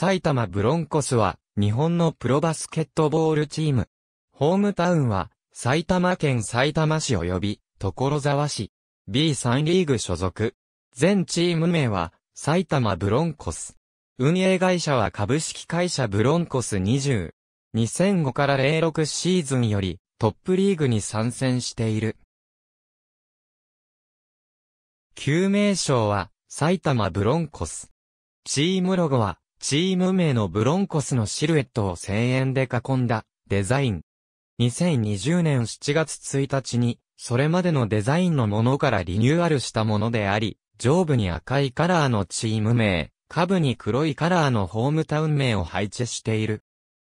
埼玉ブロンコスは日本のプロバスケットボールチーム。ホームタウンは埼玉県埼玉市及び所沢市 B3 リーグ所属。全チーム名は埼玉ブロンコス。運営会社は株式会社ブロンコス20。2005から06シーズンよりトップリーグに参戦している。旧名称は埼玉ブロンコス。チームロゴはチーム名のブロンコスのシルエットを声援で囲んだデザイン。2020年7月1日に、それまでのデザインのものからリニューアルしたものであり、上部に赤いカラーのチーム名、下部に黒いカラーのホームタウン名を配置している。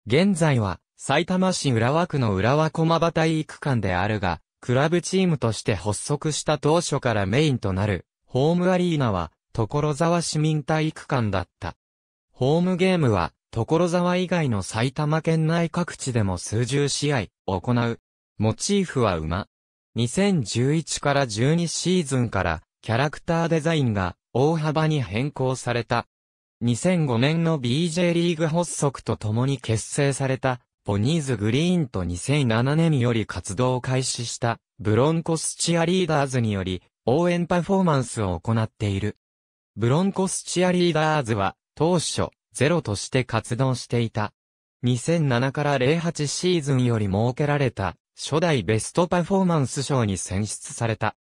現在は、埼玉市浦和区の浦和駒場体育館であるが、クラブチームとして発足した当初からメインとなる、ホームアリーナは、所沢市民体育館だった。ホームゲームは、所沢以外の埼玉県内各地でも数十試合行う。モチーフは馬。2011から12シーズンからキャラクターデザインが大幅に変更された。2005年の BJ リーグ発足とともに結成されたポニーズグリーンと2007年より活動を開始したブロンコスチアリーダーズにより応援パフォーマンスを行っている。ブロンコスチアリーダーズは当初、ゼロとして活動していた。2007から08シーズンより設けられた、初代ベストパフォーマンス賞に選出された。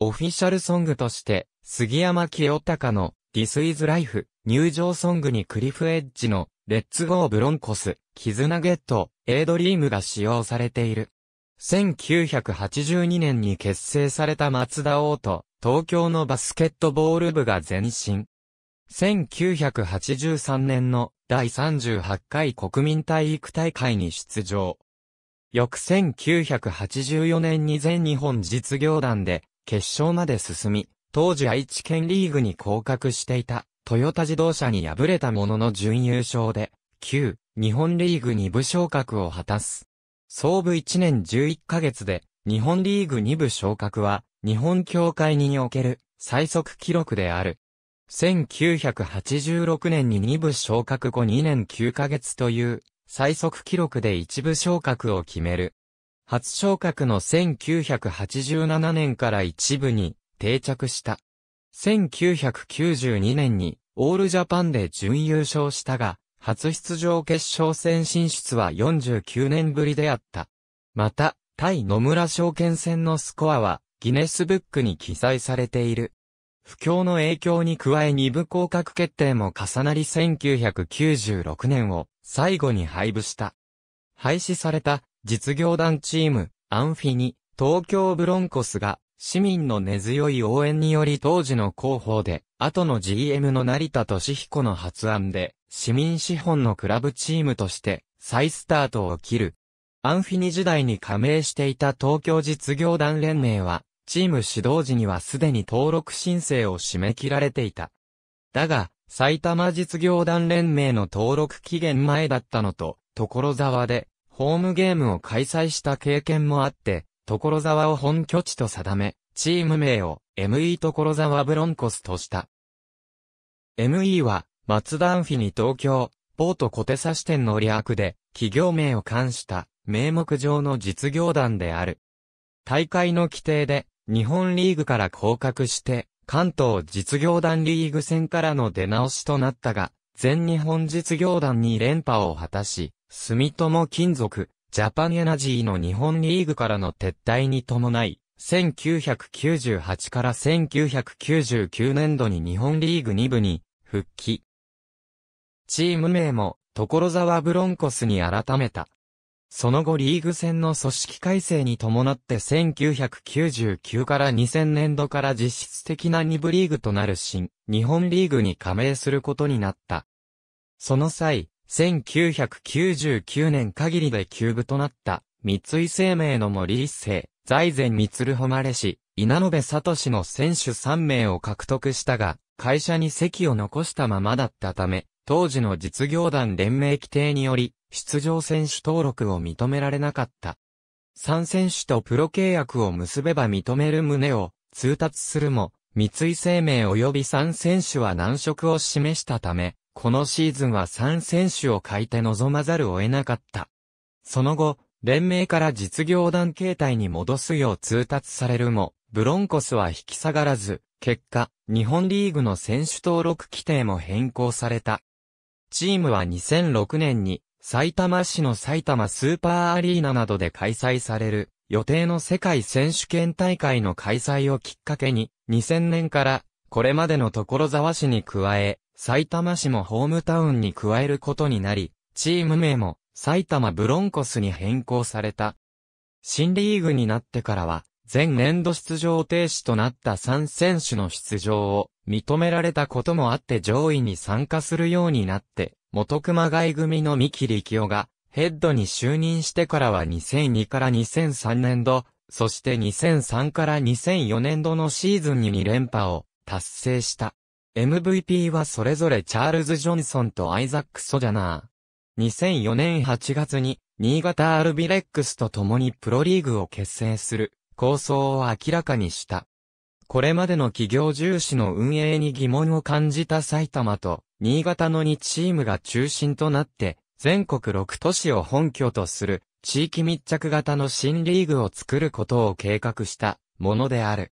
オフィシャルソングとして、杉山清隆の This is Life 入場ソングにクリフエッジのレッツゴーブロンコス、キズナゲット、エイドリームが使用されている。1982年に結成された松田王と東京のバスケットボール部が前身。1983年の第38回国民体育大会に出場。翌1984年に全日本実業団で決勝まで進み、当時愛知県リーグに降格していたトヨタ自動車に敗れたものの準優勝で、旧日本リーグ2部昇格を果たす。創部1年11ヶ月で日本リーグ2部昇格は日本協会における最速記録である。1986年に2部昇格後2年9ヶ月という最速記録で1部昇格を決める。初昇格の1987年から1部に定着した。1992年にオールジャパンで準優勝したが、初出場決勝戦進出は49年ぶりであった。また、対野村証券戦のスコアはギネスブックに記載されている。不況の影響に加え二部降格決定も重なり1996年を最後に廃部した。廃止された実業団チーム、アンフィニ東京ブロンコスが、市民の根強い応援により当時の広報で、後の GM の成田敏彦の発案で、市民資本のクラブチームとして、再スタートを切る。アンフィニ時代に加盟していた東京実業団連盟は、チーム指導時にはすでに登録申請を締め切られていた。だが、埼玉実業団連盟の登録期限前だったのと、所沢で、ホームゲームを開催した経験もあって、所沢を本拠地と定め、チーム名を ME 所沢ブロンコスとした。ME は、松田アンフィに東京、ポート小手差し店の略で、企業名を冠した、名目上の実業団である。大会の規定で、日本リーグから降格して、関東実業団リーグ戦からの出直しとなったが、全日本実業団に連覇を果たし、住友金属、ジャパンエナジーの日本リーグからの撤退に伴い、1998から1999年度に日本リーグ2部に復帰。チーム名も所沢ブロンコスに改めた。その後リーグ戦の組織改正に伴って1999から2000年度から実質的な2部リーグとなる新、日本リーグに加盟することになった。その際、1999年限りで休部となった、三井生命の森一世、財前三鶴誉氏、稲里氏の選手3名を獲得したが、会社に席を残したままだったため、当時の実業団連盟規定により、出場選手登録を認められなかった。3選手とプロ契約を結べば認める旨を通達するも、三井生命及び3選手は難色を示したため、このシーズンは3選手を欠いて臨まざるを得なかった。その後、連盟から実業団形態に戻すよう通達されるも、ブロンコスは引き下がらず、結果、日本リーグの選手登録規定も変更された。チームは2006年に、埼玉市の埼玉スーパーアリーナなどで開催される、予定の世界選手権大会の開催をきっかけに、2000年から、これまでの所沢市に加え、埼玉市もホームタウンに加えることになり、チーム名も、埼玉ブロンコスに変更された。新リーグになってからは、前年度出場停止となった3選手の出場を認められたこともあって上位に参加するようになって、元熊外組の三木力夫がヘッドに就任してからは2002から2003年度、そして2003から2004年度のシーズンに2連覇を達成した。MVP はそれぞれチャールズ・ジョンソンとアイザック・ソジャナー。2004年8月に新潟アルビレックスと共にプロリーグを結成する。構想を明らかにした。これまでの企業重視の運営に疑問を感じた埼玉と新潟の2チームが中心となって、全国6都市を本拠とする地域密着型の新リーグを作ることを計画したものである。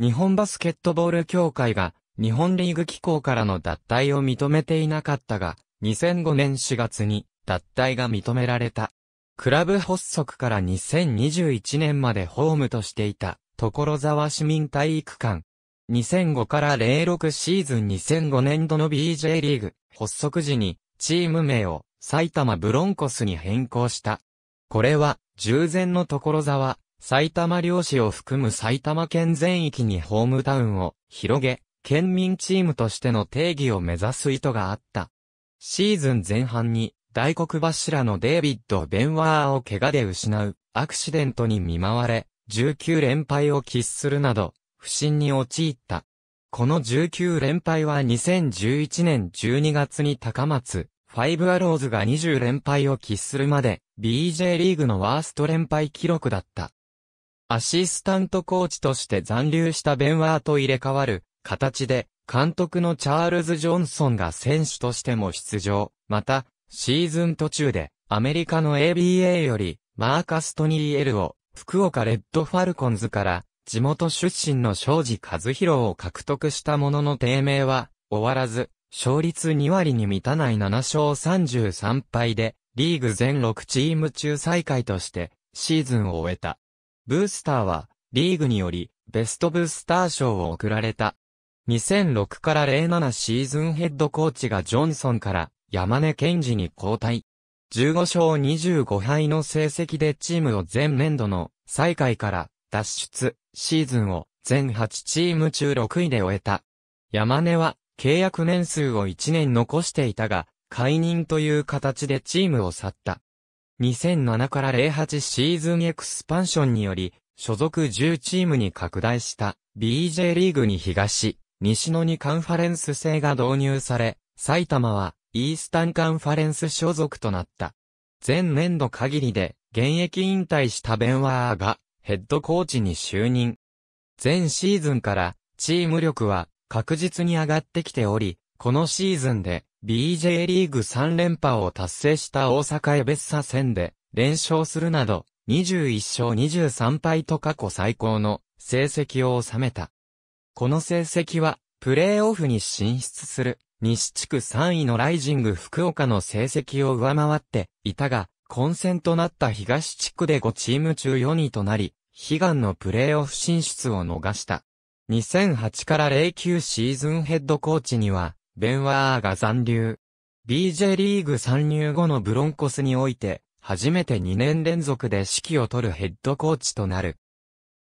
日本バスケットボール協会が日本リーグ機構からの脱退を認めていなかったが、2005年4月に脱退が認められた。クラブ発足から2021年までホームとしていた、所沢市民体育館。2005から06シーズン2005年度の BJ リーグ発足時にチーム名を埼玉ブロンコスに変更した。これは従前の所沢、埼玉漁師を含む埼玉県全域にホームタウンを広げ、県民チームとしての定義を目指す意図があった。シーズン前半に大黒柱のデイビッド・ベンワーを怪我で失う、アクシデントに見舞われ、19連敗を喫するなど、不審に陥った。この19連敗は2011年12月に高松、ファイブアローズが20連敗を喫するまで、BJ リーグのワースト連敗記録だった。アシスタントコーチとして残留したベンワーと入れ替わる形で、監督のチャールズ・ジョンソンが選手としても出場。また、シーズン途中で、アメリカの ABA より、マーカス・トニー・エルを、福岡レッドファルコンズから、地元出身の庄司和弘を獲得したものの低迷は、終わらず、勝率2割に満たない7勝33敗で、リーグ全6チーム中最下位として、シーズンを終えた。ブースターは、リーグにより、ベストブースター賞を贈られた。2006から07シーズンヘッドコーチがジョンソンから、山根健二に交代。15勝25敗の成績でチームを前年度の最下位から脱出、シーズンを全8チーム中6位で終えた。山根は契約年数を1年残していたが、解任という形でチームを去った。2007から08シーズンエクスパンションにより、所属10チームに拡大した BJ リーグに東、西野にカンファレンス制が導入され、埼玉はイースタンカンファレンス所属となった。前年度限りで現役引退したベンワーがヘッドコーチに就任。前シーズンからチーム力は確実に上がってきており、このシーズンで BJ リーグ3連覇を達成した大阪エベッサ戦で連勝するなど21勝23敗と過去最高の成績を収めた。この成績はプレーオフに進出する西地区3位のライジング福岡の成績を上回っていたが、混戦となった東地区で5チーム中4位となり、悲願のプレーオフ進出を逃した。2008から09シーズンヘッドコーチには、ベンワーが残留。BJ リーグ参入後のブロンコスにおいて、初めて2年連続で指揮を取るヘッドコーチとなる。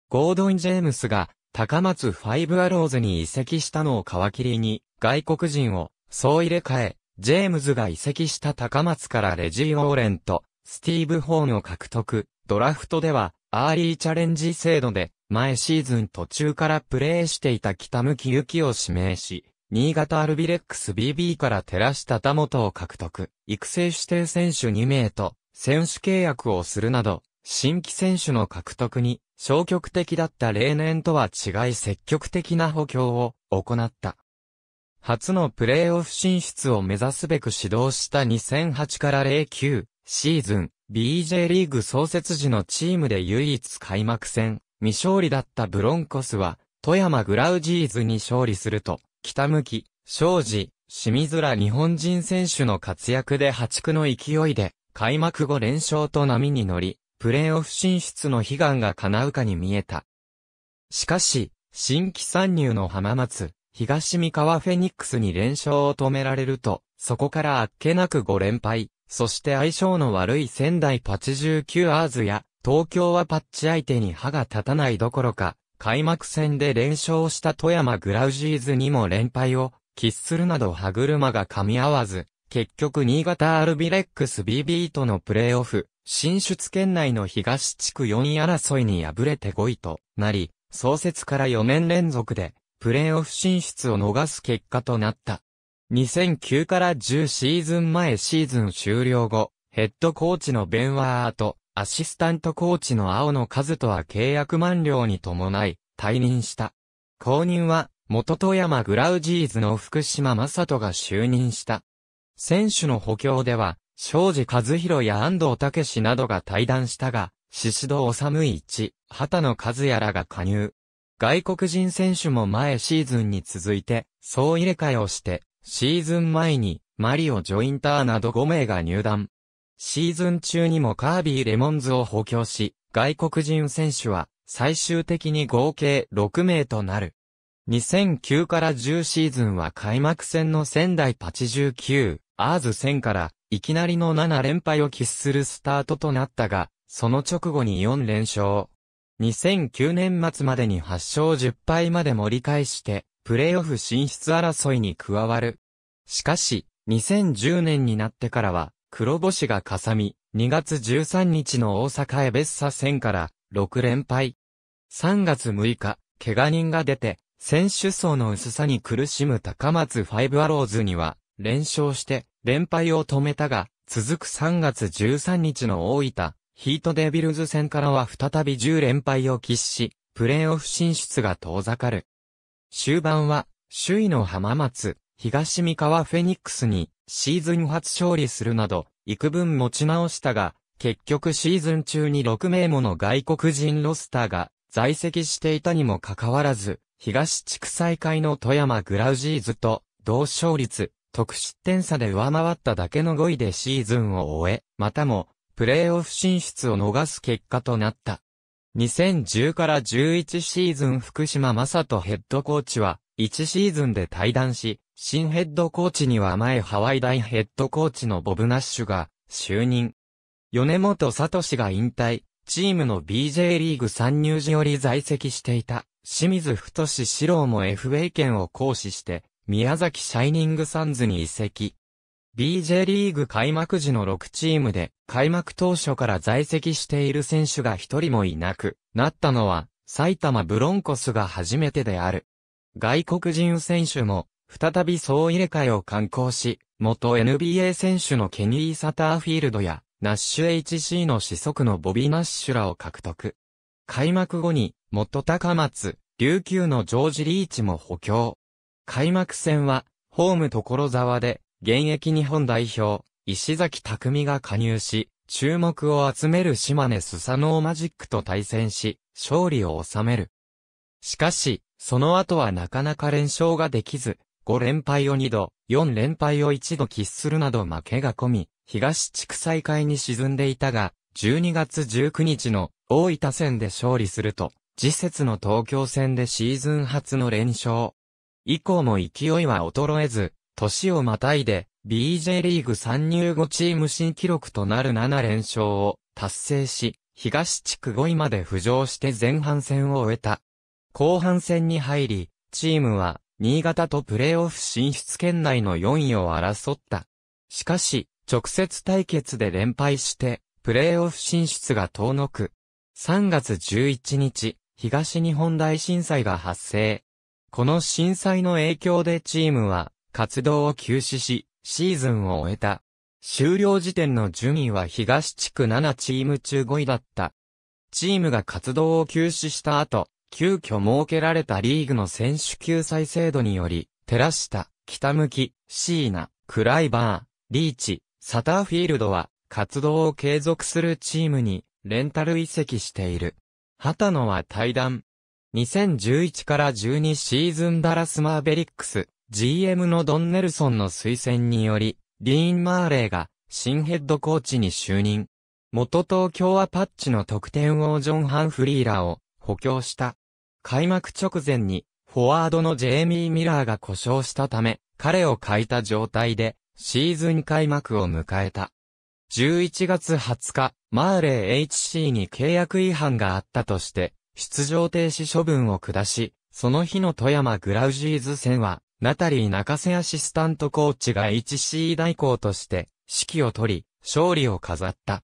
ゴードン・ジェームスが、高松ファイブアローズに移籍したのを皮切りに、外国人を総入れ替え、ジェームズが移籍した高松からレジー・オーレンとスティーブ・ホーンを獲得。ドラフトではアーリーチャレンジ制度で前シーズン途中からプレーしていた北向ゆきを指名し、新潟アルビレックス BB から照らした田本を獲得。育成指定選手2名と選手契約をするなど、新規選手の獲得に消極的だった例年とは違い積極的な補強を行った。初のプレーオフ進出を目指すべく指導した2008から09シーズン、BJ リーグ創設時のチームで唯一開幕戦、未勝利だったブロンコスは、富山グラウジーズに勝利すると、北向き、庄司、清水ら日本人選手の活躍で破竹の勢いで、開幕後連勝と波に乗り、プレーオフ進出の悲願が叶うかに見えた。しかし、新規参入の浜松、東三河フェニックスに連勝を止められると、そこからあっけなく5連敗、そして相性の悪い仙台パチ19アーズや、東京はパッチ相手に歯が立たないどころか、開幕戦で連勝した富山グラウジーズにも連敗を、喫するなど歯車が噛み合わず、結局新潟アルビレックス BB とのプレーオフ、進出圏内の東地区4位争いに敗れて5位となり、創設から4年連続でプレーオフ進出を逃す結果となった。2009から10シーズン前シーズン終了後、ヘッドコーチのベンワーと、アシスタントコーチの青野和とは契約満了に伴い、退任した。後任は、元富山グラウジーズの福島正人が就任した。選手の補強では、庄司和弘や安藤武などが退団したが、宍戸治一、畑野和也らが加入。外国人選手も前シーズンに続いて、総入れ替えをして、シーズン前に、マリオ・ジョインターなど5名が入団。シーズン中にもカービー・レモンズを補強し、外国人選手は、最終的に合計6名となる。2009から10シーズンは開幕戦の仙台89、アーズ戦から、いきなりの7連敗を喫するスタートとなったが、その直後に4連勝。2009年末までに8勝10敗まで盛り返して、プレーオフ進出争いに加わる。しかし、2010年になってからは、黒星がかさみ、2月13日の大阪へベッサ戦から6連敗。3月6日、怪我人が出て、選手層の薄さに苦しむ高松ファイブアローズには、連勝して、連敗を止めたが、続く3月13日の大分、ヒートデビルズ戦からは再び10連敗を喫し、プレーオフ進出が遠ざかる。終盤は、首位の浜松、東三河フェニックスにシーズン初勝利するなど、幾分持ち直したが、結局シーズン中に6名もの外国人ロスターが在籍していたにもかかわらず、東地区再開の富山グラウジーズと同勝率、得失点差で上回っただけの5位でシーズンを終え、またもプレーオフ進出を逃す結果となった。2010から11シーズン福島正人ヘッドコーチは、1シーズンで退団し、新ヘッドコーチには前ハワイ大ヘッドコーチのボブ・ナッシュが就任。米本聡が引退、チームの BJ リーグ参入時より在籍していた清水太志郎も FA 権を行使して、宮崎シャイニングサンズに移籍。BJ リーグ開幕時の6チームで開幕当初から在籍している選手が一人もいなくなったのは埼玉ブロンコスが初めてである。外国人選手も再び総入れ替えを観光し、元 NBA 選手のケニー・サターフィールドやナッシュ HC の子息のボビー・ナッシュらを獲得。開幕後に元高松、琉球のジョージ・リーチも補強。開幕戦はホーム所沢で現役日本代表、石崎匠が加入し、注目を集める島根スサノーマジックと対戦し、勝利を収める。しかし、その後はなかなか連勝ができず、5連敗を2度、4連敗を1度喫するなど負けが込み、東地区再開に沈んでいたが、12月19日の大分戦で勝利すると、次節の東京戦でシーズン初の連勝。以降も勢いは衰えず、年をまたいで、BJ リーグ参入後チーム新記録となる7連勝を達成し、東地区5位まで浮上して前半戦を終えた。後半戦に入り、チームは、新潟とプレーオフ進出圏内の4位を争った。しかし、直接対決で連敗して、プレーオフ進出が遠のく。3月11日、東日本大震災が発生。この震災の影響でチームは、活動を休止し、シーズンを終えた。終了時点の順位は東地区7チーム中5位だった。チームが活動を休止した後、急遽設けられたリーグの選手救済制度により、シタ、北向き、シーナ、クライバー、リーチ、サターフィールドは、活動を継続するチームに、レンタル移籍している。畑野は対談。2011から12シーズンダラスマーベリックス、GM のドンネルソンの推薦により、ディーン・マーレーが新ヘッドコーチに就任。元東京アパッチの得点王ジョン・ハンフリーラを補強した。開幕直前にフォワードのジェイミー・ミラーが故障したため、彼を欠いた状態でシーズン開幕を迎えた。11月20日、マーレー HC に契約違反があったとして、出場停止処分を下し、その日の富山グラウジーズ戦はナタリー中瀬アシスタントコーチが h c 代行として指揮を取り、勝利を飾った。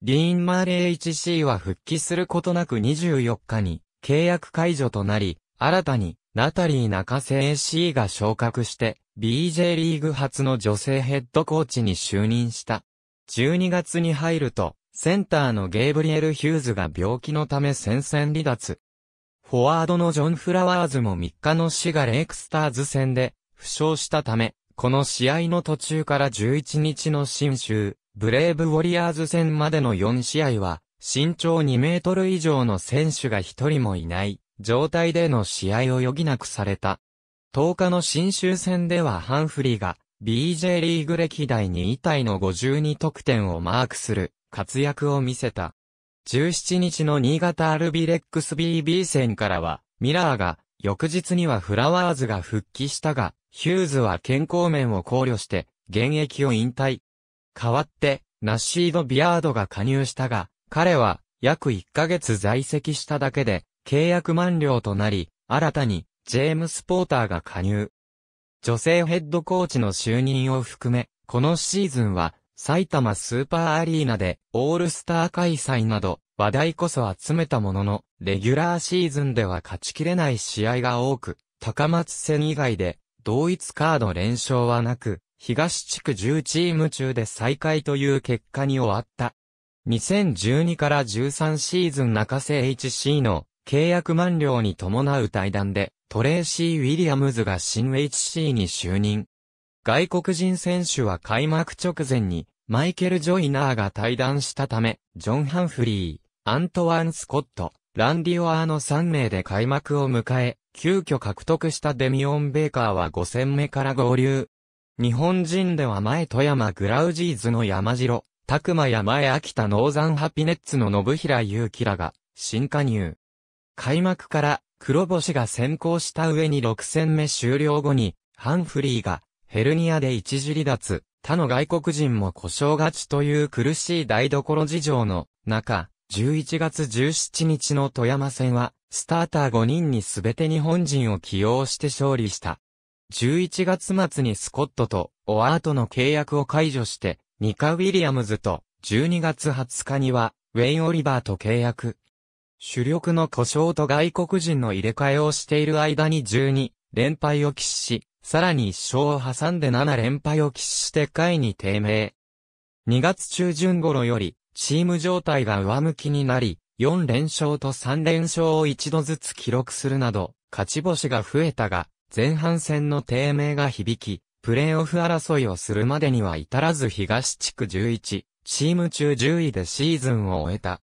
ディーン・マーレー c は復帰することなく24日に契約解除となり、新たにナタリー中瀬 AC が昇格して BJ リーグ初の女性ヘッドコーチに就任した。12月に入ると、センターのゲイブリエル・ヒューズが病気のため戦線離脱。フォワードのジョン・フラワーズも3日の死がレイクスターズ戦で、負傷したため、この試合の途中から11日の新州、ブレイブウォリアーズ戦までの4試合は、身長2メートル以上の選手が1人もいない、状態での試合を余儀なくされた。10日の新州戦ではハンフリーが、BJ リーグ歴代2位体の52得点をマークする活躍を見せた。17日の新潟アルビレックス BB 戦からは、ミラーが、翌日にはフラワーズが復帰したが、ヒューズは健康面を考慮して、現役を引退。代わって、ナッシード・ビアードが加入したが、彼は、約1ヶ月在籍しただけで、契約満了となり、新たに、ジェームス・ポーターが加入。女性ヘッドコーチの就任を含め、このシーズンは、埼玉スーパーアリーナでオールスター開催など話題こそ集めたものの、レギュラーシーズンでは勝ちきれない試合が多く、高松戦以外で同一カード連勝はなく、東地区10チーム中で再開という結果に終わった。2012から13シーズン中瀬 HC の契約満了に伴う対談でトレーシー・ウィリアムズが新 HC に就任。外国人選手は開幕直前に、マイケル・ジョイナーが対談したため、ジョン・ハンフリー、アントワン・スコット、ランディオアーの3名で開幕を迎え、急遽獲得したデミオン・ベーカーは5戦目から合流。日本人では前富山グラウジーズの山城、拓馬や前秋田ノーザンハピネッツの信平祐希らが、新加入。開幕から黒星が先行した上に6戦目終了後に、ハンフリーがヘルニアで一時離脱、他の外国人も故障がちという苦しい台所事情の中、11月17日の富山戦は、スターター5人に全て日本人を起用して勝利した。11月末にスコットとオアートの契約を解除して、ニカ・ウィリアムズと12月20日には、ウェイン・オリバーと契約。主力の故障と外国人の入れ替えをしている間に12連敗を喫し、さらに一勝を挟んで7連敗を喫して下位に低迷。2月中旬頃より、チーム状態が上向きになり、4連勝と3連勝を一度ずつ記録するなど、勝ち星が増えたが、前半戦の低迷が響き、プレーオフ争いをするまでには至らず東地区11、チーム中10位でシーズンを終えた。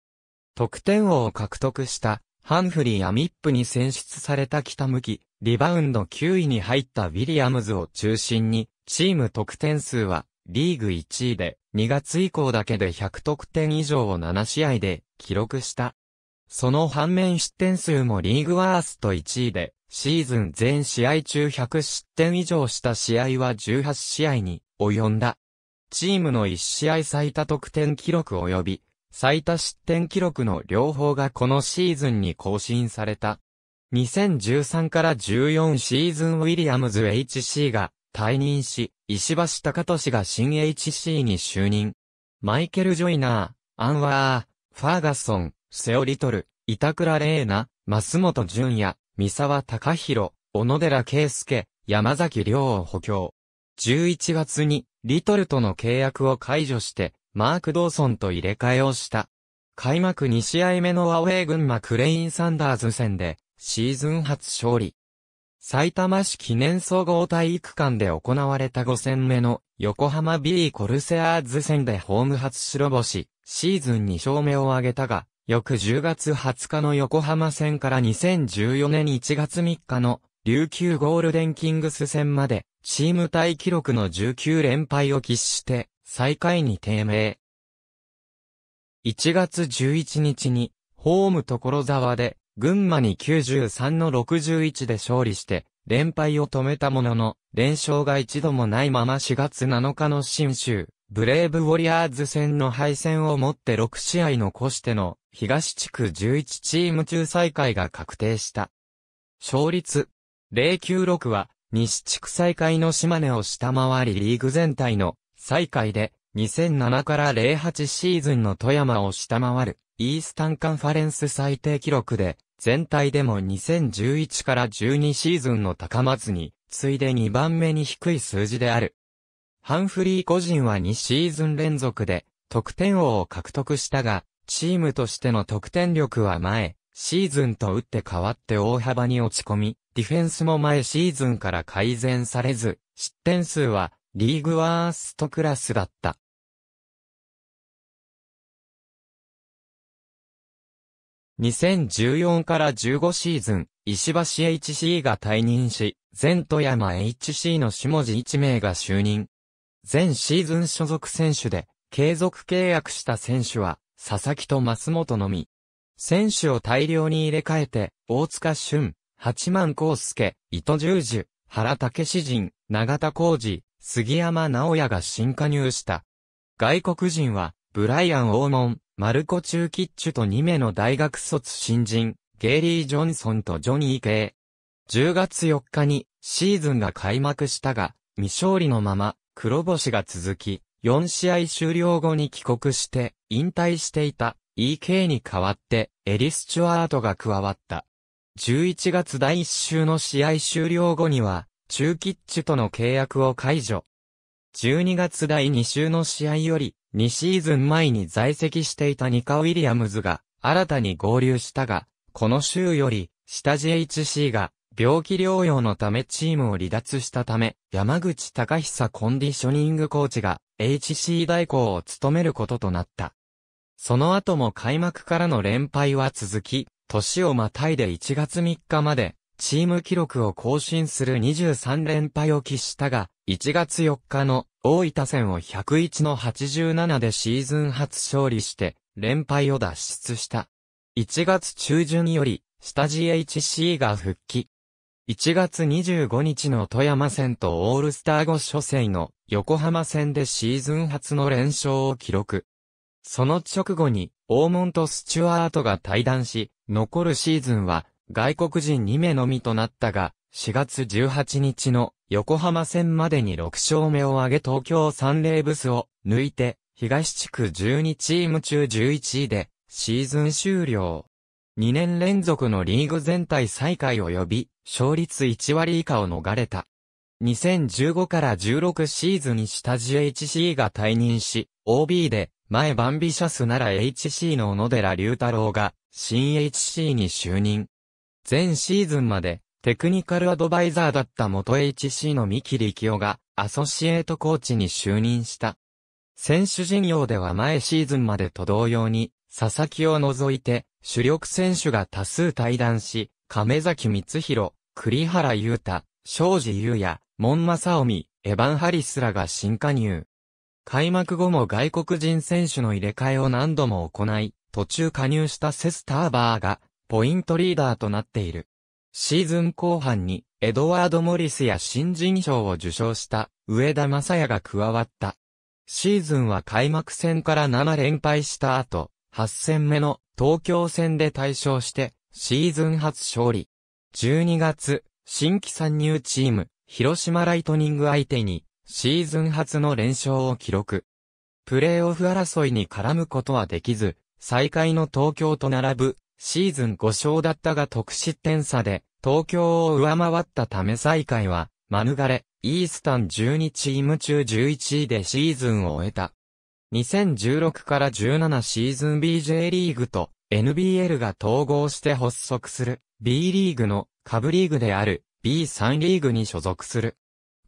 得点王を獲得した、ハンフリーやミップに選出された北向き、リバウンド9位に入ったウィリアムズを中心に、チーム得点数はリーグ1位で、2月以降だけで100得点以上を7試合で記録した。その反面失点数もリーグワースト1位で、シーズン全試合中100失点以上した試合は18試合に及んだ。チームの1試合最多得点記録及び最多失点記録の両方がこのシーズンに更新された。2013から14シーズンウィリアムズ HC が退任し、石橋貴俊が新 HC に就任。マイケル・ジョイナー、アンワー、ファーガソン、セオ・リトル、板倉玲奈、増本淳也、三沢隆弘、小野寺圭介、山崎亮を補強。11月に、リトルとの契約を解除して、マーク・ドーソンと入れ替えをした。開幕2試合目のアウェー群馬クレイン・サンダーズ戦で、シーズン初勝利。埼玉市記念総合体育館で行われた5戦目の横浜 B コルセアーズ戦でホーム初白星、シーズン2勝目を挙げたが、翌10月20日の横浜戦から2014年1月3日の琉球ゴールデンキングス戦まで、チーム対記録の19連敗を喫して、最下位に低迷。1月11日に、ホーム所沢で、群馬に93の61で勝利して、連敗を止めたものの、連勝が一度もないまま4月7日の新州、ブレイブウォリアーズ戦の敗戦をもって6試合残しての、東地区11チーム中再開が確定した。勝率、096は、西地区再開の島根を下回りリーグ全体の再開で、2007から08シーズンの富山を下回る。イースタンカンファレンス最低記録で、全体でも2011から12シーズンの高松に、次いで2番目に低い数字である。ハンフリー個人は2シーズン連続で、得点王を獲得したが、チームとしての得点力は前、シーズンと打って変わって大幅に落ち込み、ディフェンスも前シーズンから改善されず、失点数はリーグワーストクラスだった。2014から15シーズン、石橋 HC が退任し、前富山 HC の下地1名が就任。前シーズン所属選手で、継続契約した選手は、佐々木と増本のみ。選手を大量に入れ替えて、大塚俊、八幡康介、伊藤十樹、原武史人、長田浩二、杉山直也が新加入した。外国人は、ブライアン・オーモン、マルコ・チューキッチュと2名の大学卒新人、ゲイリー・ジョンソンとジョニー・ケイ。10月4日にシーズンが開幕したが、未勝利のまま黒星が続き、4試合終了後に帰国して引退していた EK に代わってエリ・スチュアートが加わった。11月第1週の試合終了後には、チューキッチュとの契約を解除。12月第2週の試合より、2シーズン前に在籍していたニカ・ウィリアムズが新たに合流したが、この週より、下地 h c が病気療養のためチームを離脱したため、山口隆久コンディショニングコーチが HC 代行を務めることとなった。その後も開幕からの連敗は続き、年をまたいで1月3日までチーム記録を更新する23連敗を喫したが、1月4日の大分戦を101の87でシーズン初勝利して、連敗を脱出した。1月中旬より、下 GHC が復帰。1月25日の富山戦とオールスター後初戦の横浜戦でシーズン初の連勝を記録。その直後に、大門とスチュワートが対談し、残るシーズンは外国人2名のみとなったが、4月18日の横浜戦までに6勝目を挙げ東京サンレーブスを抜いて、東地区12チーム中11位で、シーズン終了。2年連続のリーグ全体最下位及び、勝率1割以下を逃れた。2015から16シーズンに下地 HC が退任し、OB で、前バンビシャスなら HC の小野寺龍太郎が、新 HC に就任。前シーズンまでテクニカルアドバイザーだった元 HC の三木力夫がアソシエートコーチに就任した。選手陣容では前シーズンまでと同様に、佐々木を除いて主力選手が多数退団し、亀崎光弘、栗原優太、庄司優也、門正臣、エヴァン・ハリスらが新加入。開幕後も外国人選手の入れ替えを何度も行い、途中加入したセスターバーがポイントリーダーとなっている。シーズン後半に、エドワード・モリスや新人賞を受賞した、上田正也が加わった。シーズンは開幕戦から7連敗した後、8戦目の東京戦で大勝して、シーズン初勝利。12月、新規参入チーム、広島ライトニング相手に、シーズン初の連勝を記録。プレーオフ争いに絡むことはできず、最下位の東京と並ぶシーズン5勝だったが得失点差で、東京を上回ったため最下位は、免れ、イースタン12チーム中11位でシーズンを終えた。2016から17シーズン BJ リーグと NBL が統合して発足する B リーグの下部リーグである B3 リーグに所属する。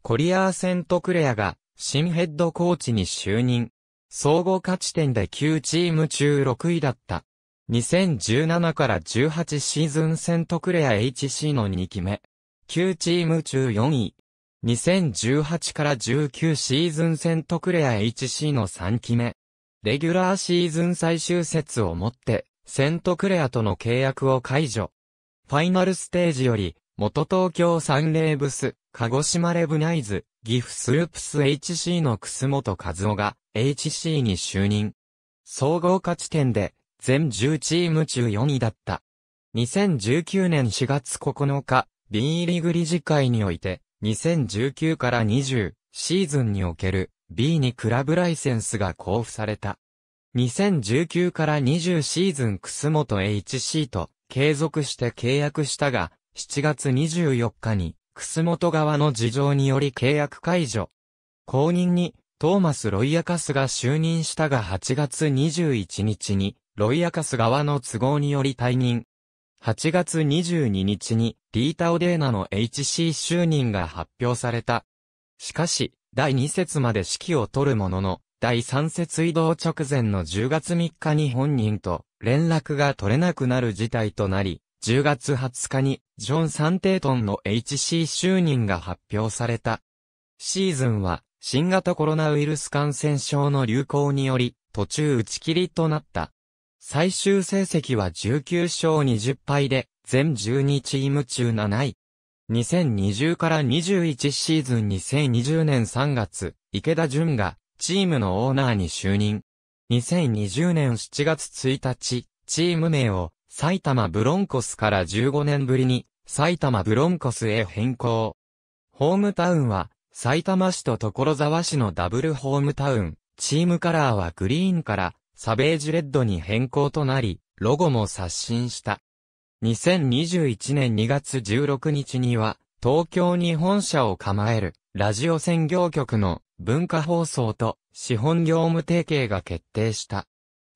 コリアーセントクレアが新ヘッドコーチに就任。総合勝ち点で9チーム中6位だった。2017から18シーズンセントクレア HC の2期目。9チーム中4位。2018から19シーズンセントクレア HC の3期目。レギュラーシーズン最終節をもって、セントクレアとの契約を解除。ファイナルステージより、元東京サンレーブス、鹿児島レブナイズ、岐阜スープス HC の楠本和夫が HC に就任。総合勝ち点で全10チーム中4位だった。2019年4月9日、B リーグ理事会において、2019から20シーズンにおける B にクラブライセンスが交付された。2019から20シーズン楠本 HC と継続して契約したが、7月24日に楠本側の事情により契約解除。後任にトーマス・ロイヤカスが就任したが8月21日にロイアカス側の都合により退任。8月22日にリータ・オデーナの HC 就任が発表された。しかし、第2節まで指揮を取るものの、第3節移動直前の10月3日に本人と連絡が取れなくなる事態となり、10月20日にジョン・サンテートンの HC 就任が発表された。シーズンは新型コロナウイルス感染症の流行により途中打ち切りとなった。最終成績は19勝20敗で、全12チーム中7位。2020から21シーズン2020年3月、池田淳がチームのオーナーに就任。2020年7月1日、チーム名を埼玉ブロンコスから15年ぶりに埼玉ブロンコスへ変更。ホームタウンは埼玉市と所沢市のダブルホームタウン。チームカラーはグリーンからサベージレッドに変更となり、ロゴも刷新した。2021年2月16日には、東京に本社を構える、ラジオ専業局の文化放送と資本業務提携が決定した。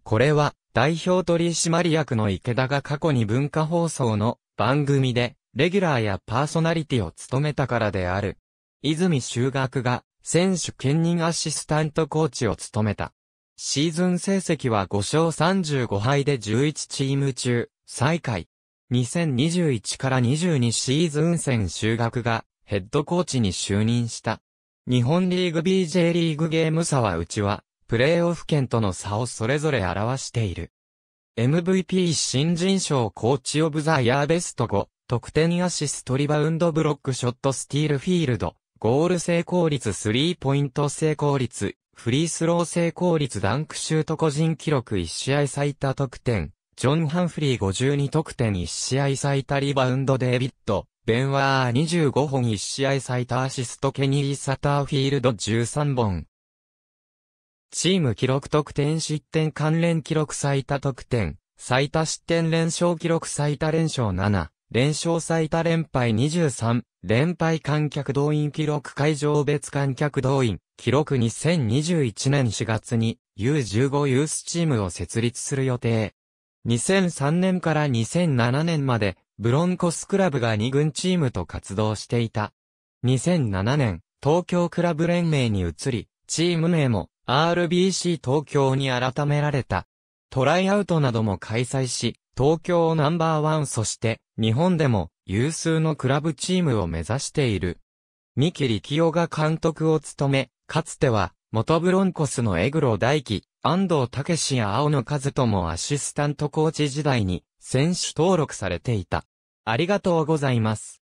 これは、代表取締役の池田が過去に文化放送の番組で、レギュラーやパーソナリティを務めたからである。泉修学が、選手兼任アシスタントコーチを務めた。シーズン成績は5勝35敗で11チーム中、最下位。2021から22シーズン戦修学がヘッドコーチに就任した。日本リーグ BJ リーグゲーム差はうちは、プレーオフ圏との差をそれぞれ表している。MVP 新人賞コーチオブザイヤーベスト5、得点アシストリバウンドブロックショットスティールフィールド、ゴール成功率スリーポイント成功率、フリースロー成功率ダンクシュート個人記録1試合最多得点、ジョン・ハンフリー52得点1試合最多リバウンドデイビッド、ベンワー25本1試合最多アシストケニー・サターフィールド13本。チーム記録得点失点関連記録最多得点、最多失点連勝記録最多連勝7、連勝最多連敗23、連敗観客動員記録会場別観客動員、記録2021年4月に U15 ユースチームを設立する予定。2003年から2007年までブロンコスクラブが2軍チームと活動していた。2007年、東京クラブ連盟に移り、チーム名も RBC 東京に改められた。トライアウトなども開催し、東京ナンバーワンそして、日本でも有数のクラブチームを目指している。三木力夫が監督を務め、かつては、元ブロンコスの江黒大輝、安藤武や青野和人もアシスタントコーチ時代に選手登録されていた。ありがとうございます。